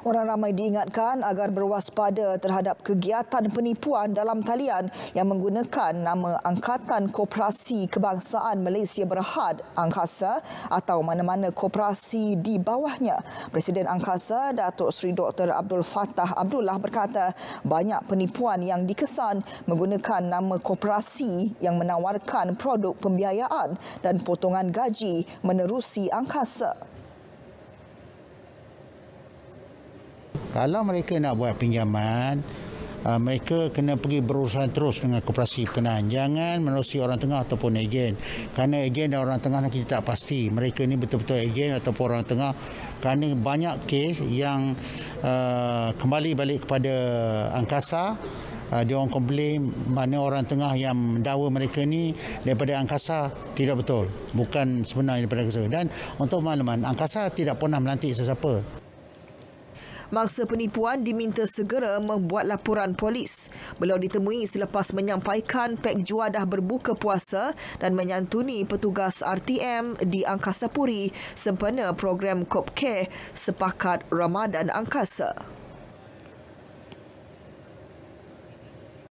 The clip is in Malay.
Orang ramai diingatkan agar berwaspada terhadap kegiatan penipuan dalam talian yang menggunakan nama Angkatan Koperasi Kebangsaan Malaysia Berhad Angkasa atau mana-mana koperasi di bawahnya. Presiden Angkasa Datuk Seri Dr. Abdul Fatah Abdullah berkata banyak penipuan yang dikesan menggunakan nama koperasi yang menawarkan produk pembiayaan dan potongan gaji menerusi angkasa. Kalau mereka nak buat pinjaman, uh, mereka kena pergi berurusan terus dengan koperasi perkenaan. Jangan menerusi orang tengah ataupun ejen. Kerana ejen dan orang tengah kita tak pasti. Mereka ni betul-betul ejen ataupun orang tengah. Kerana banyak kes yang uh, kembali balik kepada angkasa Uh, dia orang komplain mana orang tengah yang mendakwa mereka ni daripada angkasa tidak betul bukan sebenarnya daripada angkasa dan untuk makluman angkasa tidak pernah melantik sesiapa mangsa penipuan diminta segera membuat laporan polis. Beliau ditemui selepas menyampaikan Pek Juadah berbuka puasa dan menyantuni petugas RTM di Angkasa Puri sempena program KOPKE Sepakat Ramadan Angkasa.